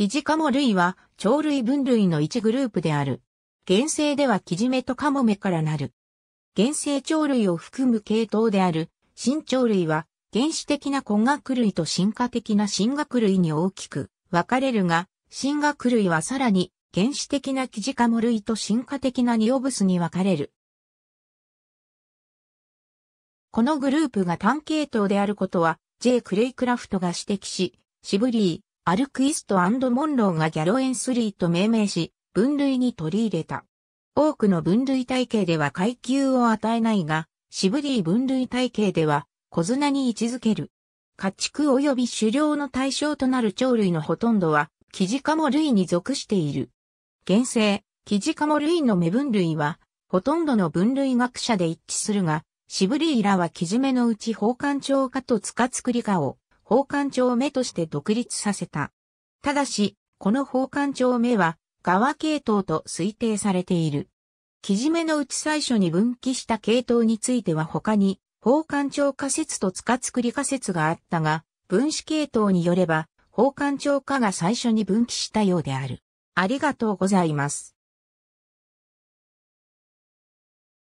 キジカモ類は鳥類分類の一グループである。原生ではキジメとカモメからなる。原生鳥類を含む系統である新鳥類は原始的な根学類と進化的な進学類に大きく分かれるが、進学類はさらに原始的なキジカモ類と進化的なニオブスに分かれる。このグループが単系統であることは、J. クレイクラフトが指摘し、シブリアルクイストモンローがギャロエンスリーと命名し、分類に取り入れた。多くの分類体系では階級を与えないが、シブリー分類体系では小綱に位置づける。家畜及び狩猟の対象となる鳥類のほとんどは、キジカモ類に属している。現世、キジカモ類の目分類は、ほとんどの分類学者で一致するが、シブリーらはキジメのうち宝冠鳥かとツカツクリ科を宝冠庁目として独立させた。ただし、この宝冠庁目は、側系統と推定されている。木事のうち最初に分岐した系統については他に、宝冠庁仮説と塚作り仮説があったが、分子系統によれば、宝冠庁下が最初に分岐したようである。ありがとうございます。